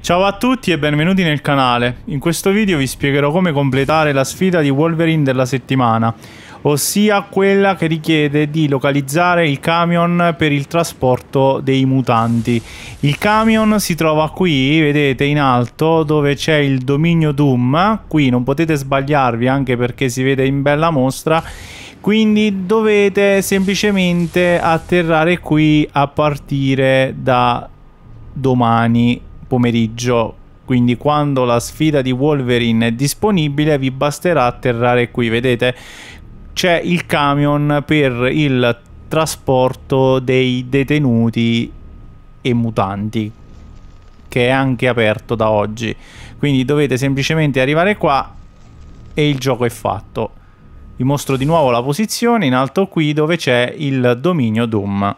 Ciao a tutti e benvenuti nel canale. In questo video vi spiegherò come completare la sfida di Wolverine della settimana, ossia quella che richiede di localizzare il camion per il trasporto dei mutanti. Il camion si trova qui, vedete in alto, dove c'è il dominio Doom, qui non potete sbagliarvi anche perché si vede in bella mostra, quindi dovete semplicemente atterrare qui a partire da domani pomeriggio, quindi quando la sfida di Wolverine è disponibile vi basterà atterrare qui, vedete c'è il camion per il trasporto dei detenuti e mutanti che è anche aperto da oggi quindi dovete semplicemente arrivare qua e il gioco è fatto vi mostro di nuovo la posizione in alto qui dove c'è il dominio Doom